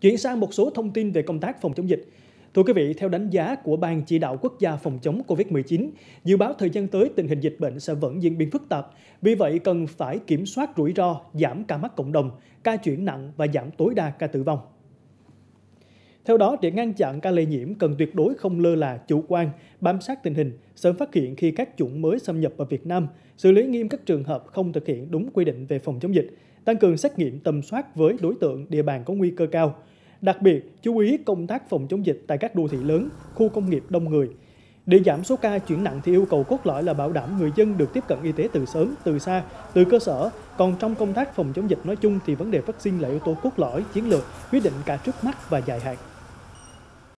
Chuyển sang một số thông tin về công tác phòng chống dịch. Thưa quý vị, theo đánh giá của Ban Chỉ đạo Quốc gia phòng chống COVID-19, dự báo thời gian tới tình hình dịch bệnh sẽ vẫn diễn biến phức tạp. Vì vậy, cần phải kiểm soát rủi ro, giảm ca mắc cộng đồng, ca chuyển nặng và giảm tối đa ca tử vong. Theo đó, để ngăn chặn ca lây nhiễm cần tuyệt đối không lơ là chủ quan, bám sát tình hình, sớm phát hiện khi các chủng mới xâm nhập vào Việt Nam, xử lý nghiêm các trường hợp không thực hiện đúng quy định về phòng chống dịch, tăng cường xét nghiệm tầm soát với đối tượng địa bàn có nguy cơ cao. Đặc biệt, chú ý công tác phòng chống dịch tại các đô thị lớn, khu công nghiệp đông người. Để giảm số ca chuyển nặng thì yêu cầu cốt lõi là bảo đảm người dân được tiếp cận y tế từ sớm, từ xa, từ cơ sở. Còn trong công tác phòng chống dịch nói chung thì vấn đề vaccine là yếu tố cốt lõi, chiến lược, quyết định cả trước mắt và dài hạn.